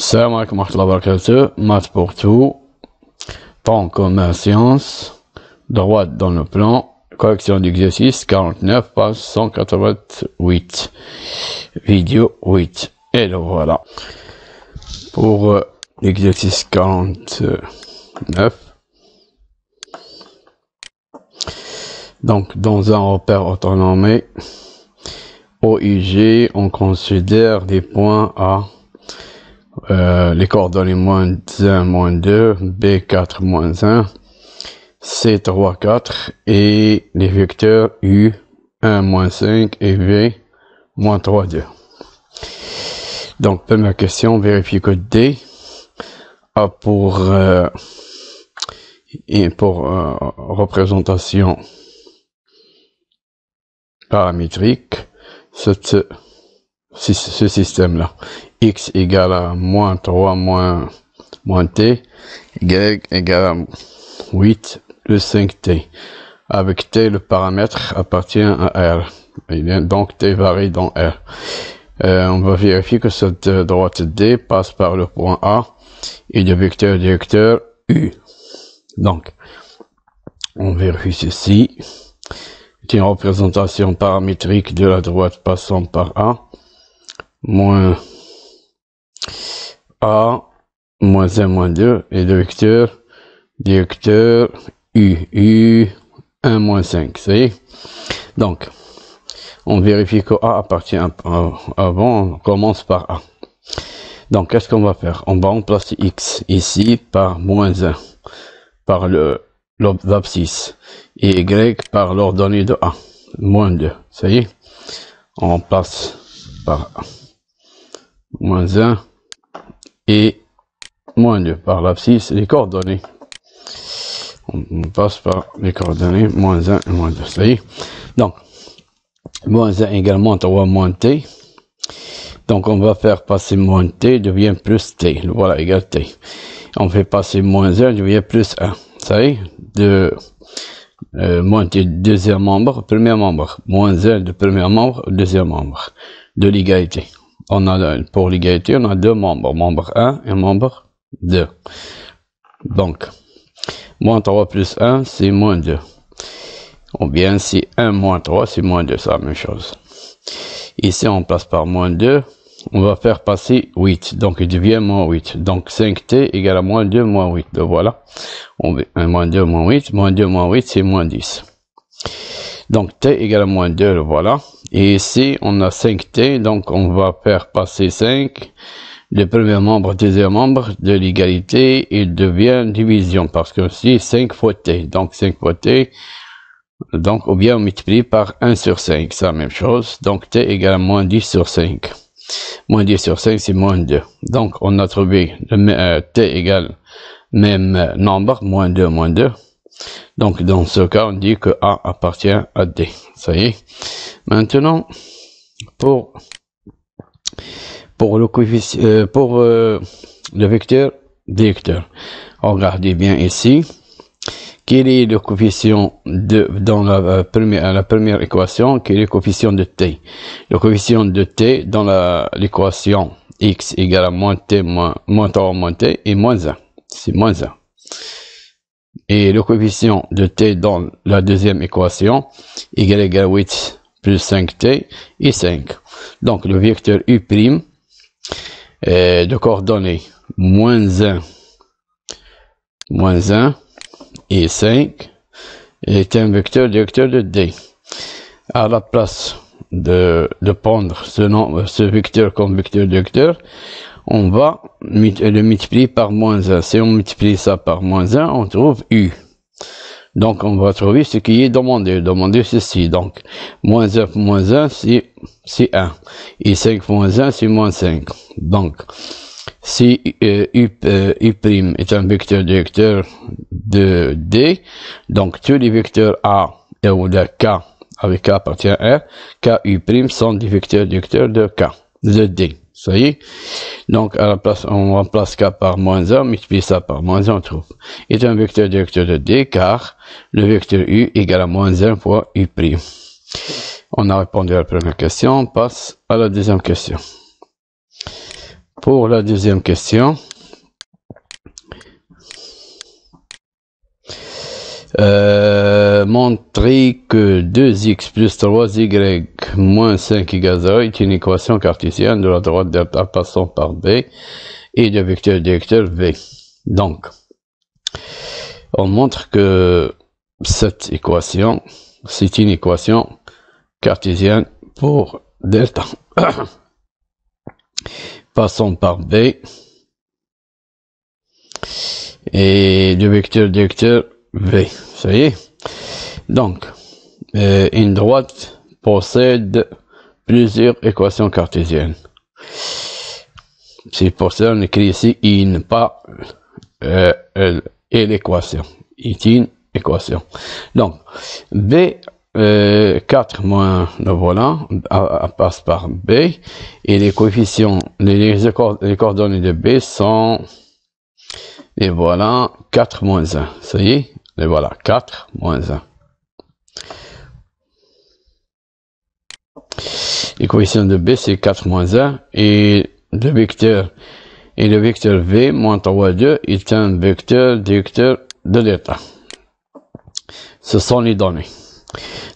Salam alaikum wa rahmatullahi maths pour tout, temps commun science, droite dans le plan, correction d'exercice 49, page 188, vidéo 8. Et le voilà, pour euh, l'exercice 49, donc dans un repère autonomé, OIG, on considère des points A, euh, les coordonnées moins 1, moins 2, B4, moins 1, C3, 4, et les vecteurs U, 1, moins 5, et V, moins 3, 2. Donc, première question, vérifier que D a pour, euh, et pour euh, représentation paramétrique cette ce, système-là. X égale à moins 3 moins, T. Y égale à 8 plus 5T. Avec T, le paramètre appartient à R. Donc T varie dans R. Euh, on va vérifier que cette euh, droite D passe par le point A et le vecteur directeur U. Donc, on vérifie ceci. C'est une représentation paramétrique de la droite passant par A moins A, moins 1, moins 2, et le vecteur directeur U, U, 1, moins 5, ça y est. Donc, on vérifie que A appartient avant, on commence par A. Donc, qu'est-ce qu'on va faire On va remplacer X ici par moins 1, par le l'abscisse, et Y par l'ordonnée de A, moins 2, ça y est. On passe par A moins 1 et moins 2 par l'abscisse, les coordonnées. On passe par les coordonnées, moins 1 et moins 2, ça y est. Donc, moins 1 également 3 moins t. Donc, on va faire passer moins t devient plus t. Voilà, égal t. On fait passer moins 1 devient plus 1. Ça y est, de euh, moins t deuxième membre, premier membre. Moins 1 de premier membre, deuxième membre. De l'égalité on a, pour l'égalité, on a deux membres, membre 1 et membre 2. Donc, moins 3 plus 1, c'est moins 2. Ou bien, si 1 moins 3, c'est moins 2, c'est la même chose. Ici, on passe par moins 2, on va faire passer 8, donc il devient moins 8. Donc 5t égale à moins 2 moins 8. Donc voilà, on, moins 2 moins 8, moins 2 moins 8, c'est moins 10. Donc t égale à moins 2, le voilà. Et ici, on a 5T, donc on va faire passer 5. Le premier membre, deuxième membre de l'égalité, il devient division, parce que c'est 5 fois T. Donc 5 fois T, donc ou bien on multiplie par 1 sur 5, c'est la même chose. Donc T égale à moins 10 sur 5. Moins 10 sur 5, c'est moins 2. Donc on a trouvé euh, T égale même nombre, euh, moins 2, moins 2. Donc, dans ce cas, on dit que A appartient à D. Ça y est. Maintenant, pour, euh, euh, le vecteur directeur, regardez bien ici. Quel est le coefficient de, dans euh, la première, équation? Quel est le coefficient de t? Le coefficient de t dans l'équation x égale à moins t moins, moins t moins t est moins 1. C'est moins 1 et le coefficient de t dans la deuxième équation, y égale 8 plus 5t et 5. Donc le vecteur u' prime de coordonnées moins 1, 1 et 5 est un vecteur directeur de d. À la place de, de prendre ce, nom, ce vecteur comme vecteur directeur, on va euh, le multiplier par moins 1. Si on multiplie ça par moins 1, on trouve U. Donc, on va trouver ce qui est demandé. demander ceci. Donc, moins 1 moins 1, c'est 1. Et 5 moins 1, c'est moins 5. Donc, si euh, U, euh, est un vecteur directeur de D, donc tous les vecteurs A et ou de K avec K appartient à R, K U' sont des vecteurs directeurs de K le D. Ça y est. Donc, on remplace K par moins 1, multiplie ça par moins 1, on trouve. Est un vecteur directeur de D, car le vecteur U égale à moins 1 fois U'. On a répondu à la première question. On passe à la deuxième question. Pour la deuxième question, euh, montrer que 2x plus 3y moins 5y est une équation cartésienne de la droite delta passant par B et de vecteur directeur V. Donc, on montre que cette équation, c'est une équation cartésienne pour delta. passant par B. Et du vecteur directeur V. Ça y est. Donc, euh, une droite possède plusieurs équations cartésiennes. C'est pour cela qu'on écrit ici une, pas euh, l'équation. une équation. Donc, B4 euh, moins le volant passe par B et les coefficients, les, coordonnées de B sont, les voilà, 4 moins 1. Ça y est, et voilà, 4 moins 1. Les coefficients de b, c'est 4 moins 1. Et le vecteur, et le vecteur v moins 3, 2 est un vecteur directeur de l'état. Ce sont les données.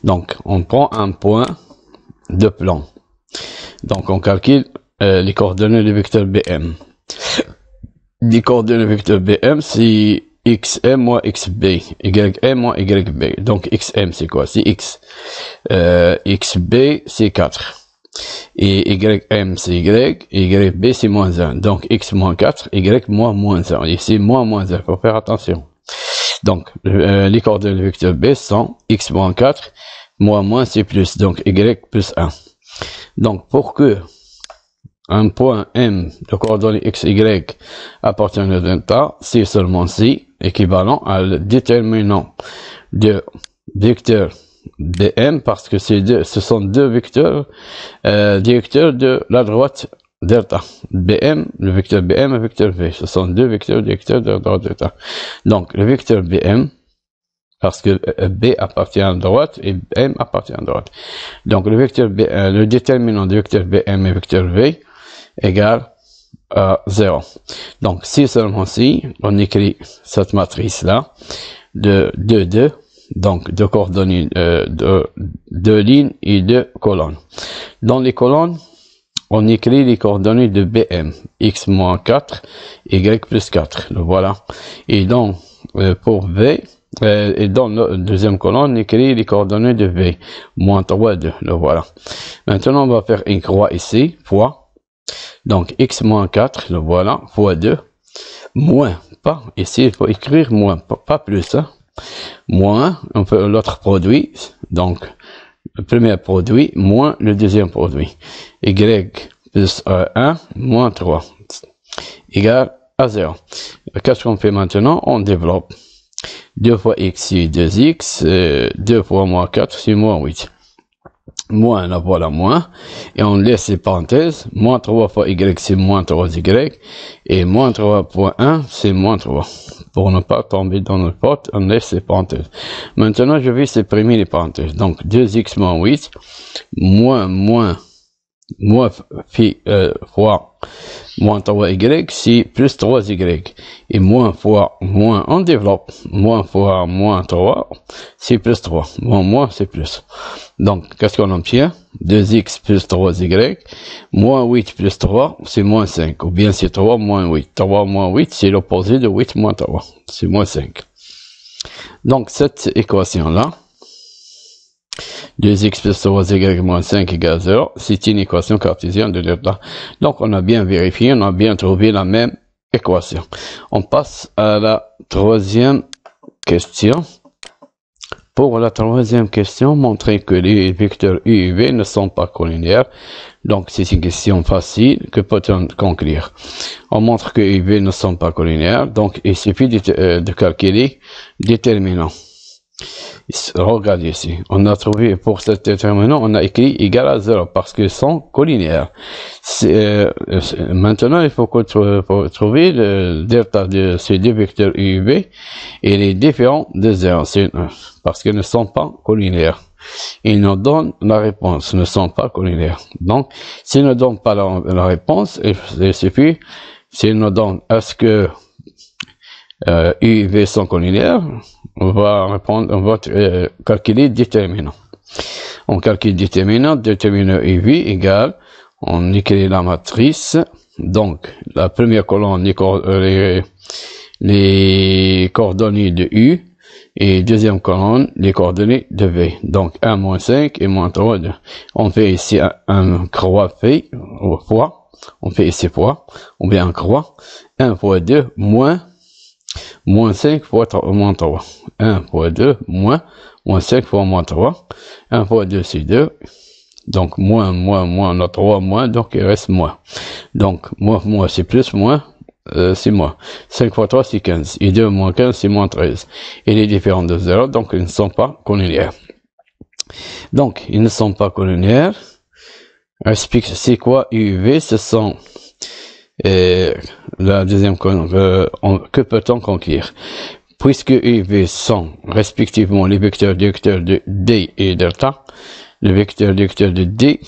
Donc, on prend un point de plan. Donc, on calcule euh, les coordonnées du vecteur bm. Les coordonnées du vecteur bm, c'est xm moins xb, ym moins yb. Donc xm c'est quoi C'est x. Euh, xb c'est 4. Et ym c'est y, yb c'est moins 1. Donc x moins 4, y moins moins 1. Ici moins moins 1, faut faire attention. Donc euh, les coordonnées du vecteur b sont x moins 4, moins moins c'est plus, donc y plus 1. Donc pour que un point M de coordonnées x, y appartient au delta, c'est seulement si équivalent à le déterminant de vecteur BM parce que ce sont deux vecteurs euh, directeurs de la droite delta. Bm, le vecteur Bm et le vecteur V. Ce sont deux vecteurs directeurs de la droite delta. Donc, le vecteur Bm, parce que euh, B appartient à droite et M appartient à droite. Donc, le vecteur euh, le déterminant du vecteur Bm et vecteur V égale 0. Euh, donc, si seulement si, on écrit cette matrice-là de 2, 2, donc deux coordonnées, euh, de, deux lignes et deux colonnes. Dans les colonnes, on écrit les coordonnées de BM, x moins 4, y plus 4, le voilà. Et donc, euh, pour V, et dans la deuxième colonne, on écrit les coordonnées de V, moins 3, 2, le voilà. Maintenant, on va faire une croix ici, fois, donc, x moins 4, le voilà, fois 2, moins, pas, ici, il faut écrire moins, pas, plus, hein, moins, on fait l'autre produit, donc, le premier produit, moins le deuxième produit, y plus 1, moins 3, égale à 0. Qu'est-ce qu'on fait maintenant On développe. 2 fois x, c'est 2x, 2 euh, fois moins 4, c'est moins 8 moins la voilà moins, et on laisse les parenthèses, moins 3 fois y c'est moins 3y, et moins 3.1 c'est moins 3. Pour ne pas tomber dans notre porte, on laisse les parenthèses. Maintenant, je vais supprimer les parenthèses. Donc 2x moins 8, moins moins phi euh, fois moins 3y, c'est plus 3y. Et moins fois moins, on développe. Moins fois moins 3, c'est plus 3. Moins moins, c'est plus. Donc, qu'est-ce qu'on obtient 2x plus 3y, moins 8 plus 3, c'est moins 5. Ou bien c'est 3 moins 8. 3 moins 8, c'est l'opposé de 8 moins 3. C'est moins 5. Donc, cette équation-là, 2 x plus 3y moins 5 égale 0, c'est une équation cartésienne de l'état. Donc, on a bien vérifié, on a bien trouvé la même équation. On passe à la troisième question. Pour la troisième question, montrer que les vecteurs U et V ne sont pas collinaires. Donc, c'est une question facile que peut-on conclure. On montre que U et V ne sont pas collinaires, donc il suffit de, euh, de calculer déterminant. Regarde ici, on a trouvé pour cette déterminant, on a écrit égal à 0 parce qu'ils sont collinaires. Euh, maintenant, il faut, trouver le delta de ces deux vecteurs U et V et les différents de 0 euh, parce qu'ils ne sont pas collinaires. Ils nous donnent la réponse, ne sont pas collinaires. Donc, s'ils ne donnent pas la, réponse, il, il suffit, s'ils nous donnent, est-ce que euh, U V sont collinaires, on va répondre, on va euh, calculer déterminant. On calcule déterminant, déterminant UV égale, on écrit la matrice, donc la première colonne euh, les, coordonnées de U, et deuxième colonne, les coordonnées de V. Donc 1 moins 5 et moins 3. On fait ici un, croix euh, fois, on fait ici fois, on bien un croix, 1 fois 2 moins moins 5 fois 3, moins 3. 1 fois 2, moins, moins 5 fois moins 3. 1 fois 2, c'est 2. Donc, moins, moins, moins, on a 3 moins, donc il reste moins. Donc, moins, moins, c'est plus, moins, euh, c'est moins. 5 fois 3, c'est 15. Et 2 moins 15, c'est moins 13. Et les différents de 0, donc ils ne sont pas collinaires. Donc, ils ne sont pas collinaires. Explique, c'est quoi UV Ce sont et la deuxième euh, que peut-on conquérir Puisque U V sont respectivement les vecteurs directeurs de D et delta, le vecteur directeur de D,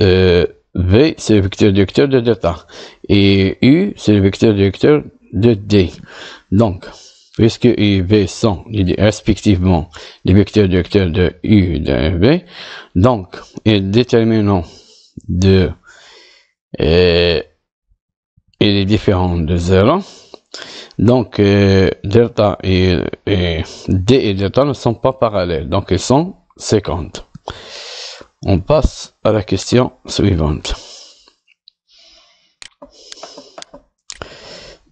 euh, V c'est le vecteur directeur de delta, et U c'est le vecteur directeur de D. Donc, puisque U et V sont respectivement les vecteurs directeurs de U et de V, donc, et déterminant de et il est différent de 0. Donc, euh, delta et, D et delta ne sont pas parallèles, donc ils sont 50. On passe à la question suivante.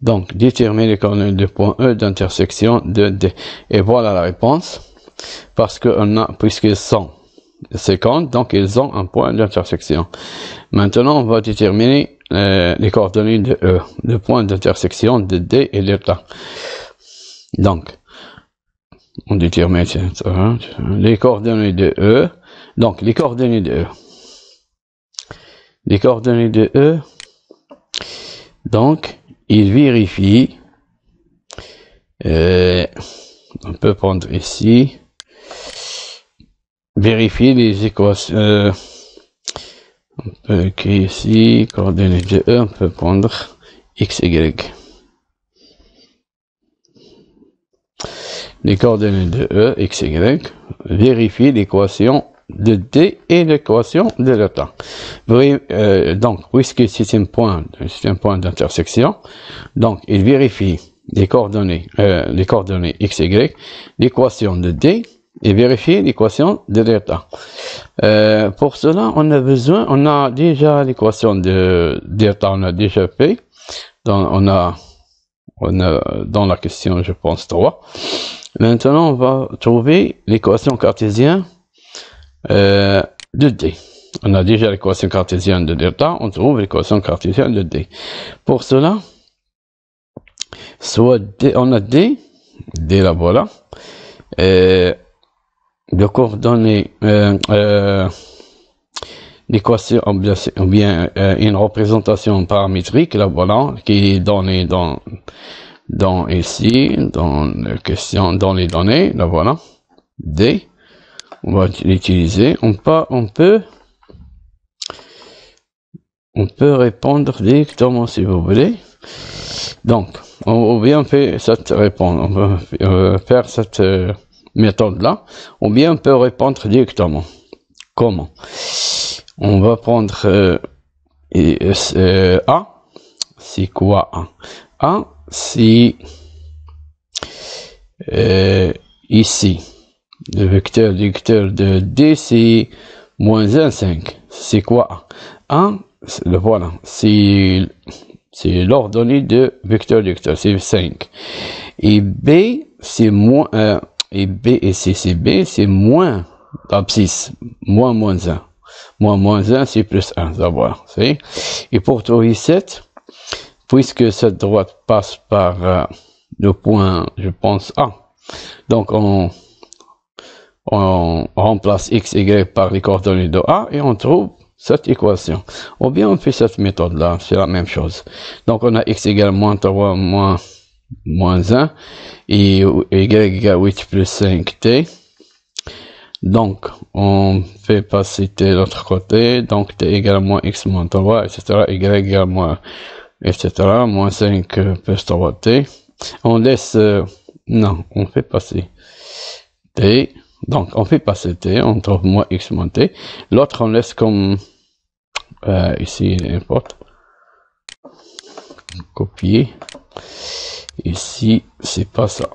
Donc, déterminer les coordonnées de point E d'intersection de D. Et voilà la réponse, parce que on a, puisqu'ils sont donc ils ont un point d'intersection. Maintenant, on va déterminer euh, les coordonnées de E, le point d'intersection de D et delta. Donc, on détermine hein, les coordonnées de E. Donc, les coordonnées de E. Les coordonnées de E, donc, il vérifie. Euh, on peut prendre ici vérifier les équations. Euh, on peut écrire ici, coordonnées de E, on peut prendre x, y. Les coordonnées de E, x, y, vérifier l'équation de D et l'équation de euh, le donc, puisque c'est un point, point d'intersection, donc il vérifie les coordonnées, euh, les coordonnées x, y, l'équation de D et vérifier l'équation de delta. Euh, pour cela, on a besoin, on a déjà l'équation de delta, on a déjà fait, dans, on a, on a, dans la question, je pense, 3. Maintenant, on va trouver l'équation cartésienne euh, de D. On a déjà l'équation cartésienne de delta, on trouve l'équation cartésienne de D. Pour cela, soit D, on a D, D là voilà, et de euh, l'équation euh, ou bien euh, une représentation paramétrique, là voilà, qui est donnée dans, dans ici, dans la question, dans les données, là voilà, D, on va l'utiliser, on peut, on peut, on peut répondre directement si vous voulez. Donc, on, vient bien cette réponse, on peut euh, faire cette méthode-là, ou bien on peut répondre directement. Comment On va prendre euh, euh, euh, A. C'est quoi A A, c'est ici. Le vecteur du vecteur de D, c'est moins 1, 5. C'est quoi A A, le voilà, c'est l'ordonnée de vecteur vecteur, c'est 5. Et B, c'est moins et B et C, c'est B, c'est moins abscisse, moins moins 1. Moins moins 1, c'est plus 1, c'est Et pour trouver 7, puisque cette droite passe par euh, le point, je pense, A, donc on, on remplace x, y par les coordonnées de A et on trouve cette équation. Ou bien on fait cette méthode-là, c'est la même chose. Donc on a x égale moins 3 moins moins 1 et y euh, égale 8 plus 5t. Donc, on fait passer t de l'autre côté, donc t égale moins x moins 3, etc. y égale moins, etc. moins 5 euh, plus 3t. On laisse, euh, non, on fait passer t, donc on fait passer t, on trouve moins x moins t. L'autre, on laisse comme, euh, ici, n'importe. Copier. Ici, c'est pas ça.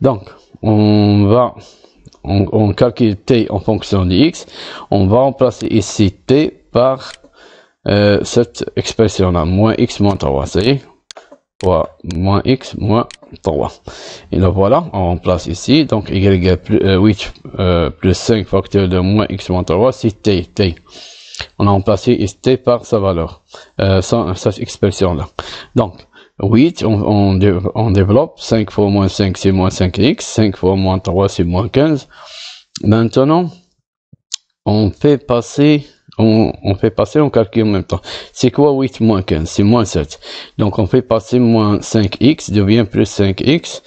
Donc, on va, on, calcule t en fonction de x. On va remplacer ici t par euh, cette expression-là, moins x moins 3. C'est 3- moins x moins 3. Et là voilà, on remplace ici, donc y égale 8 plus 5 euh, euh, facteur de moins x moins 3, c'est t, t. On a remplacé st par sa valeur, euh, cette expression-là. Donc, 8, on, développe. 5 fois moins 5, c'est moins 5x. 5 fois moins 3, c'est moins 15. Maintenant, on fait passer on, fait passer, on calcule en même temps. C'est quoi 8 moins 15 C'est moins 7. Donc on fait passer moins 5x devient plus 5x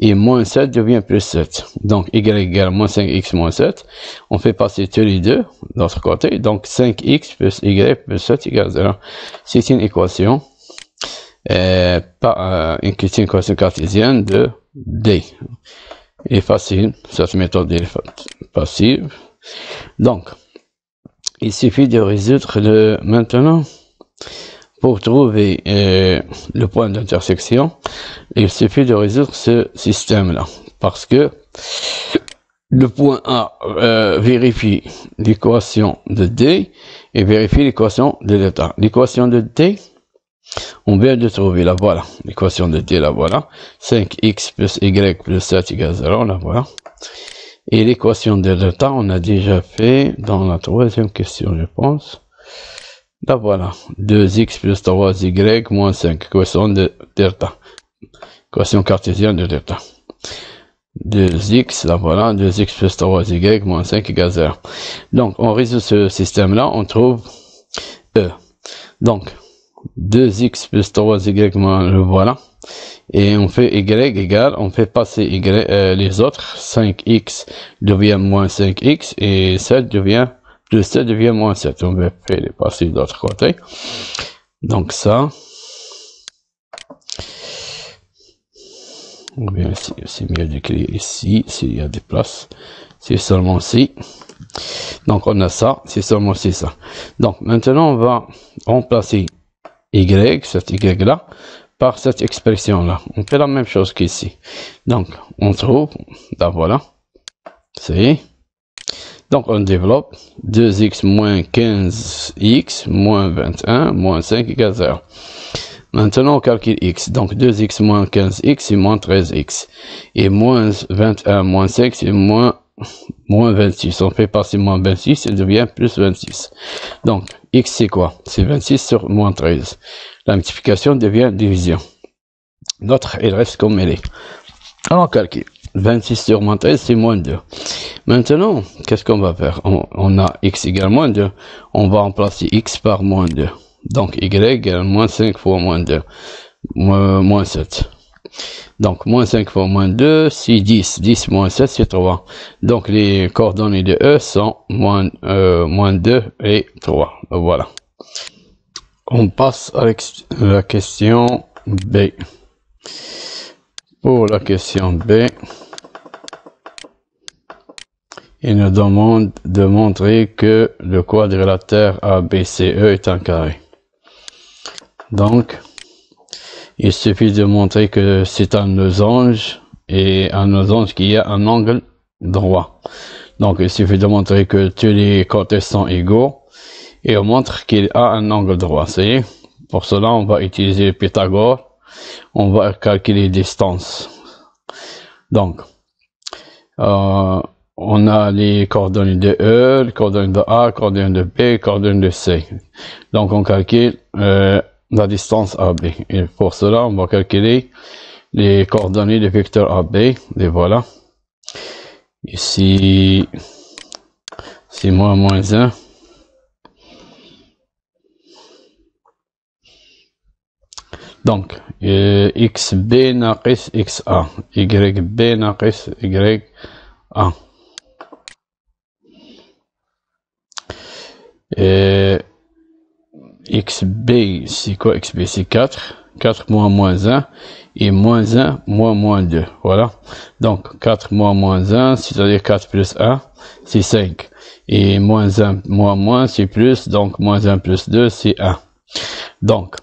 et moins 7 devient plus 7. Donc y égale moins 5x moins 7. On fait passer tous les deux de l'autre côté. Donc 5x plus y plus 7 égale 0. C'est une équation, euh, pas, euh, une, équation cartésienne de D. Et facile, cette méthode est facile. Donc, il suffit de résoudre le maintenant. Pour trouver euh, le point d'intersection, il suffit de résoudre ce système-là. Parce que le point A euh, vérifie l'équation de D et vérifie l'équation de l'état. L'équation de D, on vient de trouver, la voilà. L'équation de D, la voilà. 5x plus y plus 7 égale 0, la voilà. Et l'équation de delta, on a déjà fait dans la troisième question, je pense. Là, voilà. 2x plus 3y moins 5. Équation de delta. Équation cartésienne de delta. 2x, là voilà, 2x plus 3y moins 5 égale 0. Donc, on résout ce système-là, on trouve E. Donc, 2x plus 3y moins, le voilà, et on fait y égale, on fait passer euh, les autres, 5x devient moins 5x et 7 devient, devient moins 7, on va faire passer de l'autre côté. Donc ça, c'est mieux d'écrire ici, s'il y a des places, c'est seulement si. Donc on a ça, c'est seulement si ça. Donc maintenant on va remplacer y, cette y là, par cette expression-là. On fait la même chose qu'ici. Donc, on trouve, ben voilà, c'est... Donc, on développe 2x moins 15x moins 21 moins 5 égale 0. Maintenant, on calcule x. Donc, 2x moins 15x, c'est moins 13x. Et moins 21 moins 5, c'est moins, 26. On fait passer moins 26, il devient plus 26. Donc, x, c'est quoi C'est 26 sur moins 13. La multiplication devient division. Notre, il reste comme elle est. Alors, calcul. 26 sur moins 13, c'est moins 2. Maintenant, qu'est-ce qu'on va faire on, a x égale moins 2. On va remplacer x par moins 2. Donc, y égale moins 5 fois moins 2. Moins, 7. Donc, moins 5 fois moins 2, c'est 10. 10 moins 7, c'est 3. Donc, les coordonnées de E sont moins 2 euh, et 3. Voilà. On passe à la question B. Pour la question B, il nous demande de montrer que le quadrilatère ABCE est un carré. Donc, il suffit de montrer que c'est un losange et un losange qui a un angle droit. Donc, il suffit de montrer que tous les côtés sont égaux et on montre qu'il a un angle droit. C'est Pour cela, on va utiliser Pythagore. On va calculer les distances. Donc, euh, on a les coordonnées de E, les coordonnées de A, les coordonnées de B, les coordonnées de C. Donc, on calcule euh, la distance AB. Et pour cela, on va calculer les coordonnées du vecteur AB. Et voilà. Ici, c'est moins moins 1. Donc, xb naqis xa, yb naqis ya. Euh, xb, euh, c'est quoi xb C'est 4. 4 moins moins 1 et moins 1 moins moins 2. Voilà. Donc 4 moins moins 1, c'est-à-dire 4 plus 1, c'est 5. Et moins 1 moins moins, c'est plus. Donc moins 1 plus 2, c'est 1. Donc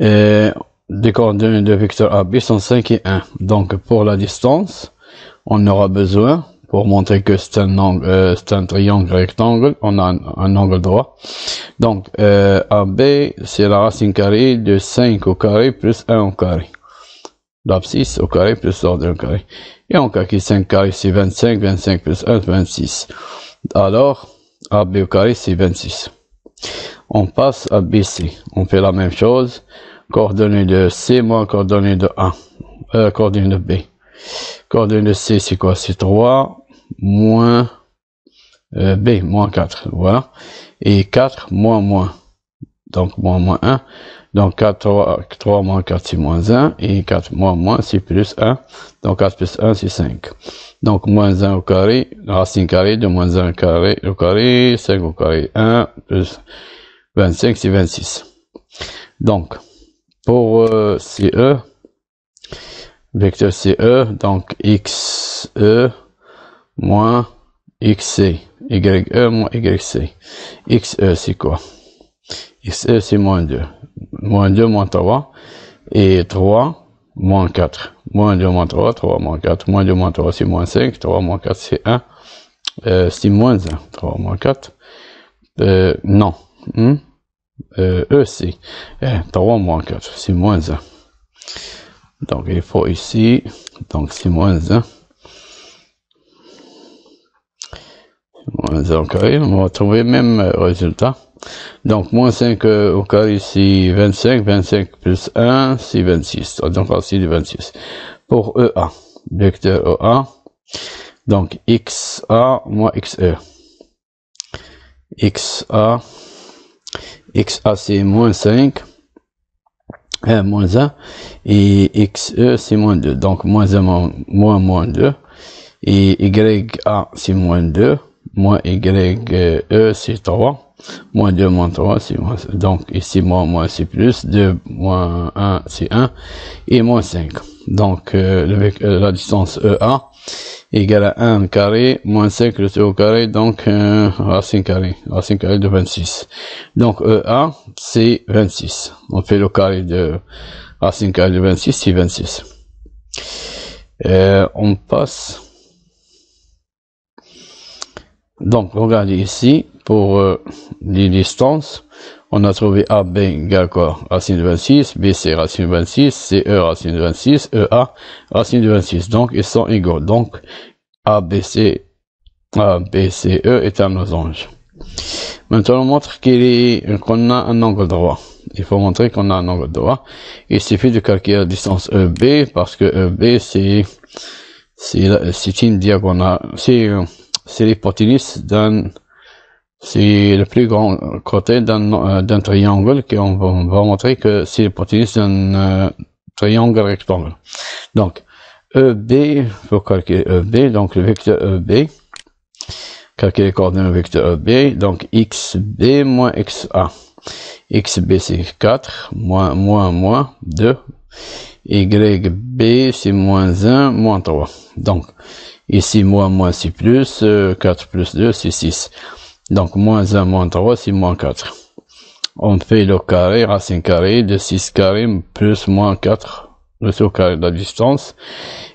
et euh, des coordonnées de vecteur AB sont 5 et 1. Donc pour la distance, on aura besoin, pour montrer que c'est un, euh, un, triangle rectangle, on a un, angle droit. Donc euh, AB, c'est la racine carrée de 5 au carré plus 1 au carré. L'abscisse au carré plus l'ordre au carré. Et on calcule 5 carré, c'est 25, 25 plus 1, 26. Alors, AB au carré, c'est 26 on passe à BC. On fait la même chose. Coordonnée de C moins coordonnée de A. Euh, coordonnée de B. Coordonnée de C, c'est quoi C'est 3 moins euh, B, moins 4. Voilà. Et 4 moins moins. Donc moins moins 1. Donc 4, 3, moins 4, c'est moins 1. Et 4 moins moins, c'est plus 1. Donc 4 plus 1, c'est 5. Donc moins 1 au carré, racine carrée de moins 1 carré, au carré, 5 au carré, 1 plus 25, c'est 26. Donc, pour euh, CE, vecteur CE, donc XE moins XC, YE moins YC. XE, c'est quoi XE, c'est moins 2. Moins 2, moins 3. Et 3, moins 4. Moins 2, moins 3, 3, moins 4. Moins 2, moins 3, c'est moins 5. 3, moins 4, c'est 1. Euh, c'est moins 1. 3, moins 4. Euh, non. E Euh, 3 moins 4, c'est eh, moins 1. Donc, il faut ici, donc c'est moins 1. Moins 1 au carré, on va trouver le même euh, résultat. Donc, moins 5 euh, au carré, c'est 25, 25 plus 1, c'est 26. Donc, aussi c'est 26. Pour EA, vecteur EA, donc XA moins XE. XA XA c'est moins 5, euh, moins 1, et XE c'est moins 2, donc moins 1, moins, moins, 2, et YA c'est moins 2, moins YE c'est 3, moins 2, moins 3 c'est moins, donc ici moins, moins c'est plus, 2, moins 1 c'est 1, et moins 5. Donc euh, euh, la distance EA, égale à 1 carré moins 5 le au carré, donc euh, racine carrée, racine carrée de 26. Donc EA, c'est 26. On fait le carré de racine carrée de 26, c'est 26. Euh, on passe donc, regardez ici, pour euh, les distances, on a trouvé AB égale quoi Racine de 26, BC racine de 26, CE racine de 26, EA racine de 26. Donc, ils sont égaux. Donc, ABC, ABCE est un losange. Maintenant, on montre qu'on a un angle droit. Il faut montrer qu'on a un angle droit. Il suffit de calculer la distance EB parce que EB, c'est une diagonale. C'est c'est les d'un, c'est le plus grand côté d'un, euh, triangle qui on va, montrer que c'est l'hypoténuse d'un triangle rectangle. Donc, EB, faut calculer EB, donc le vecteur EB, calculer les coordonnées du vecteur EB, donc XB moins XA. XB c'est 4, moins, moins, moins 2. YB, c'est moins 1, moins 3. Donc, ici, moins, moins, 6 plus. 4 euh, plus 2, c'est 6. Donc, moins 1, moins 3, c'est moins 4. On fait le carré, racine carré de 6 carré plus moins 4, le au carré de la distance,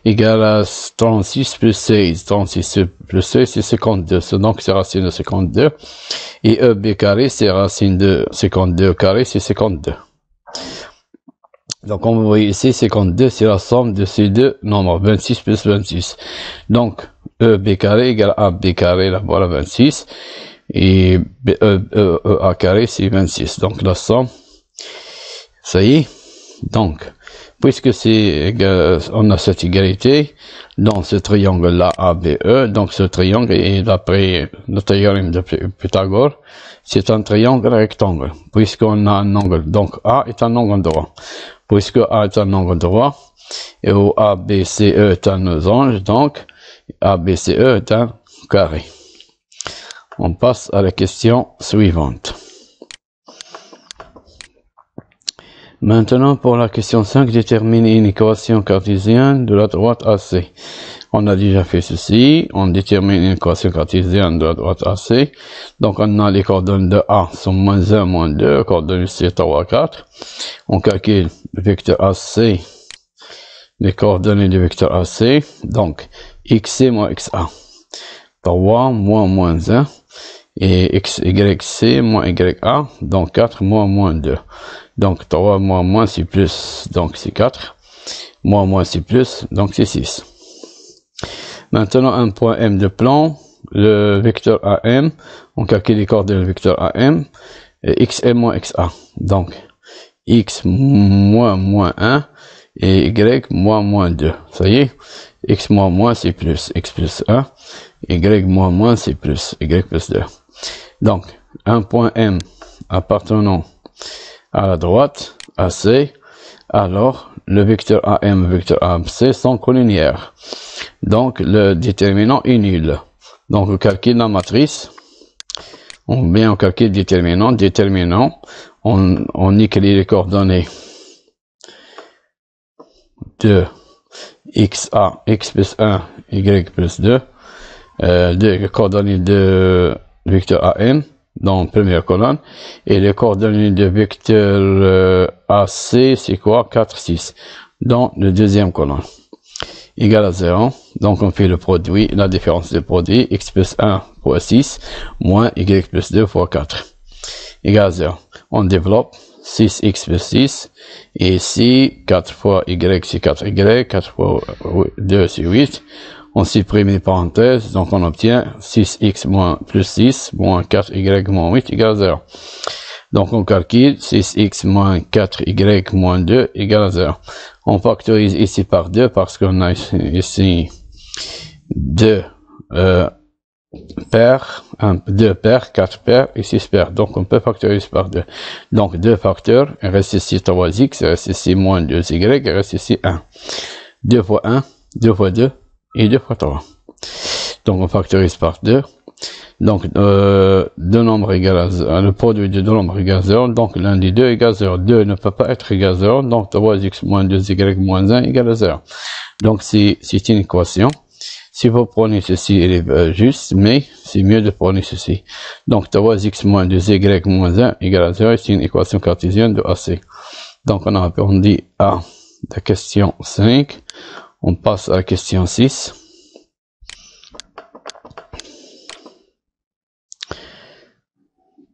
égale à 36 plus 16. 36 plus 16, c'est 52. Donc, c'est racine de 52. Et EB carré, c'est racine de 52 carré, c'est 52. Donc, comme vous voyez ici, 52, c'est la somme de ces deux nombres, 26 plus 26. Donc, EB carré égale B carré, là, voilà 26. Et e, e, e, A carré, c'est 26. Donc, la somme, ça y est. Donc, puisque c'est euh, on a cette égalité dans ce triangle-là ABE, donc ce triangle est d'après le théorème de Pythagore, c'est un triangle rectangle, puisqu'on a un angle, donc A est un angle droit, puisque A est un angle droit, et où ABCE est un losange, donc ABCE est un carré. On passe à la question suivante. Maintenant, pour la question 5, déterminer une équation cartésienne de la droite AC. On a déjà fait ceci. On détermine une équation cartésienne de la droite AC. Donc, on a les coordonnées de A sont moins 1, moins 2, coordonnées C, 3, 4. On calcule le vecteur AC, les coordonnées du vecteur AC. Donc, XC moins XA. 3 moins moins 1. Et XYC moins YA. Donc, 4 moins moins 2. Donc 3 moins moins c'est plus, donc c'est 4. Moins moins c'est plus, donc c'est 6. Maintenant un point M de plan, le vecteur AM, on calcule les coordonnées du vecteur AM, et XM moins XA. Donc X moins moins 1 et Y moins moins 2. Ça y est, X moins moins c'est plus, X plus 1, Y moins moins c'est plus, Y plus 2. Donc un point M appartenant à la droite, AC, alors le vecteur AM, vecteur AMC sont collinéaires. Donc le déterminant est nul. Donc on calcule la matrice, on met en calcul déterminant, déterminant, on, on écrit les coordonnées de xa, x plus 1, y plus 2, euh, les coordonnées de vecteur AM, donc première colonne, et les coordonnées de vecteur euh, AC, c'est quoi 4, 6, dans la deuxième colonne, Égal à 0, donc on fait le produit, la différence de produit, x plus 1 fois 6, moins y plus 2 fois 4, Égal à 0. On développe 6x plus 6, et ici 4 fois y c'est 4y, 4 fois 2 euh, c'est 8, on supprime les parenthèses, donc on obtient 6x moins plus 6, moins 4y moins 8 égale 0. Donc on calcule 6x moins 4y moins 2 égale 0. On factorise ici par 2 parce qu'on a ici 2 euh, paires, 2 paires, 4 paires et 6 paires. Donc on peut factoriser par 2. Donc 2 facteurs, il reste ici 3x, il reste ici moins 2y, il reste ici 1. 2 fois 1, 2 fois 2, et 2 fois 3. Donc on factorise par 2. Donc euh, deux nombres égale à, euh, le produit de deux nombres égale à 0. Donc l'un des deux égale à 0. 2 ne peut pas être égal à 0. Donc 3x moins 2y moins 1 égale à 0. Donc c'est une équation. Si vous prenez ceci, il est euh, juste, mais c'est mieux de prendre ceci. Donc 3x moins 2y moins 1 égale à 0 c'est une équation cartésienne de AC. Donc on a répondu à la question 5. On passe à la question 6.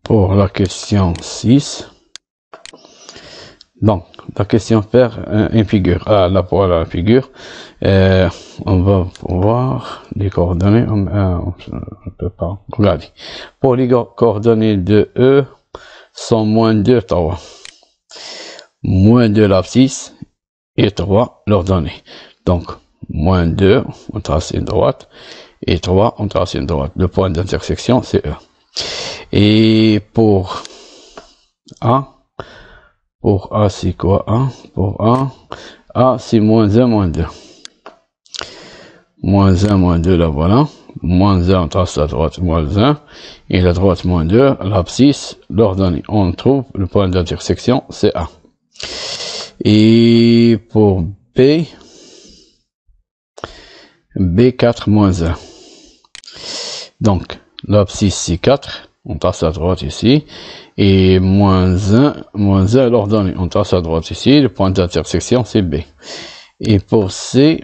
Pour la question 6. Donc, la question faire une figure. Ah, là, pour la figure, euh, on va voir les coordonnées. Euh, on peut pas regarder. Pour les coordonnées de E, sont moins 2, 3. Moins 2 l'abscisse et 3 l'ordonnée. Donc, moins 2, on trace une droite, et 3, on trace une droite. Le point d'intersection, c'est E. Et pour A, pour A, c'est quoi A Pour A, A, c'est moins 1, moins 2. Moins 1, moins 2, là, voilà. Moins 1, on trace la droite, moins 1. Et la droite, moins 2, l'abscisse, l'ordonnée. On trouve le point d'intersection, c'est A. Et pour B, B4-1. Donc, l'abscisse c'est 4, on passe à droite ici, et moins 1, moins 1 l'ordonnée, on passe à droite ici, le point d'intersection c'est B. Et pour C,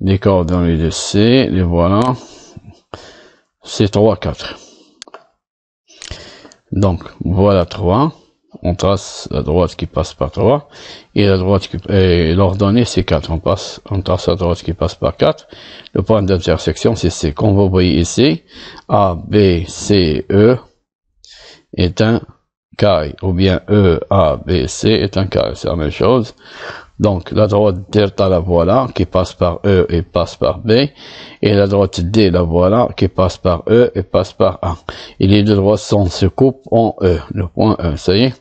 les coordonnées de C, les voilà, c'est 3, 4. Donc, voilà 3 on trace la droite qui passe par 3, et la droite qui, l'ordonnée c'est 4, on passe, on trace la droite qui passe par 4, le point d'intersection c'est C, comme vous voyez ici, A, B, C, E est un ou bien E, A, B, C est un carré, c'est la même chose. Donc la droite delta la voilà, qui passe par E et passe par B, et la droite D la voilà, qui passe par E et passe par A. Et les deux droites sont, se coupent en E, le point E, ça y est.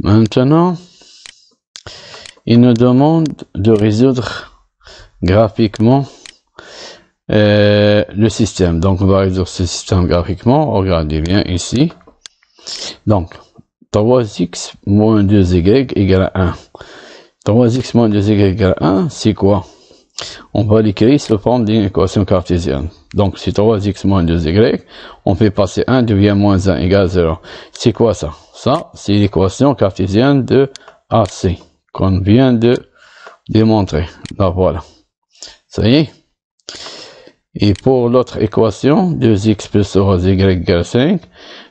Maintenant, il nous demande de résoudre graphiquement euh, le système. Donc on va résoudre ce système graphiquement, regardez bien ici. Donc, 3x moins 2y égale à 1. 3x moins 2y égale à 1, c'est quoi On va l'écrire sous forme d'une équation cartésienne. Donc, si 3x moins 2y, on fait passer 1 devient moins 1 égale 0. C'est quoi ça Ça, c'est l'équation cartésienne de AC qu'on vient de démontrer. Là, voilà. Ça y est et pour l'autre équation, 2x plus 3y égale 5,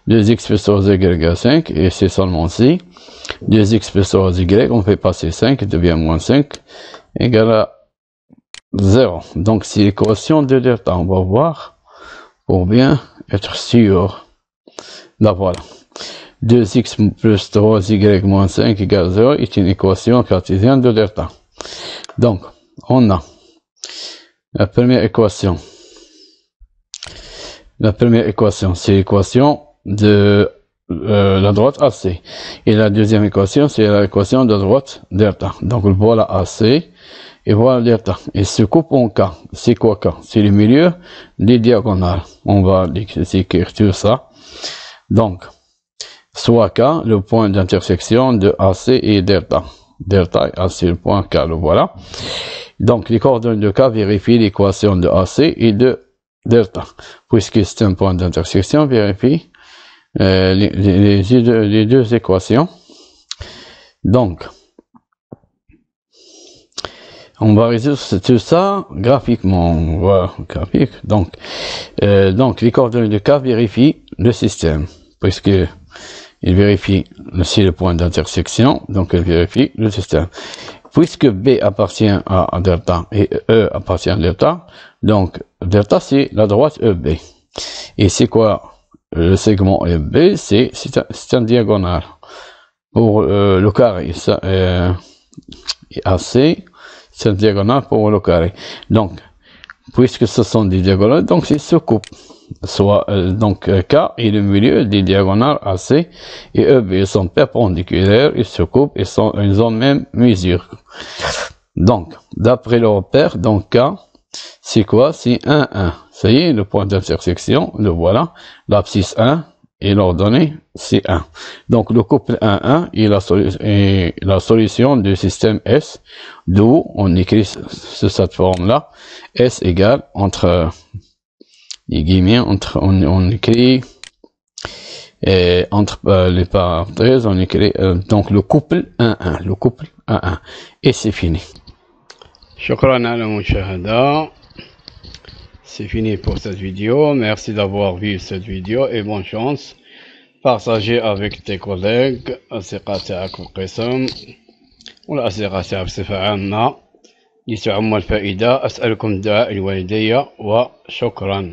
2x plus 3y égale 5, et c'est seulement si. 2x plus 3y, on fait passer 5, devient moins 5, égale à 0. Donc c'est l'équation de delta, on va voir, pour bien être sûr. d'avoir voilà. 2x plus 3y moins 5 égale 0 est une équation cartésienne de delta. Donc, on a la première équation. La première équation, c'est l'équation de euh, la droite AC. Et la deuxième équation, c'est l'équation de la droite delta. Donc voilà AC et voilà delta. Et ce coup en K. C'est quoi K C'est le milieu des diagonales. On va écrire ça. Donc, soit K, le point d'intersection de AC et delta. Delta et AC, le point K, le voilà. Donc, les coordonnées de K vérifient l'équation de AC et de delta. Puisque c'est un point d'intersection, vérifie euh, les, deux, équations. Donc, on va résoudre tout ça graphiquement. On graphique. Donc, euh, donc les coordonnées de K vérifient le système, puisque il vérifie aussi le point d'intersection, donc il vérifie le système puisque B appartient à delta et E appartient à delta, donc delta c'est la droite EB. Et c'est quoi le segment EB C'est un, un, diagonale. Pour euh, le carré ça, euh, AC, c'est un diagonale pour le carré. Donc, puisque ce sont des diagonales, donc c'est se coupent soit euh, donc euh, K est le milieu des diagonales AC et EB sont perpendiculaires, ils se coupent et sont, ils ont même mesure. Donc, d'après le repère, donc K, c'est quoi C'est 1, 1. Ça y est, le point d'intersection, le voilà, l'abscisse 1 et l'ordonnée, c'est 1. Donc, le couple 1, 1 est la, la solution du système S, d'où on écrit sur cette forme-là, S égale entre les guillemets, entre, on, on écrit et entre euh, les parenthèses, on écrit euh, donc le couple 1-1, le couple 1-1. Et c'est fini. C'est fini pour cette vidéo. Merci d'avoir vu cette vidéo et bonne chance. Partagez avec tes collègues. والأصدقاء بصفة عامة لتعم الفائدة أسألكم دعاء الوالدية وشكرا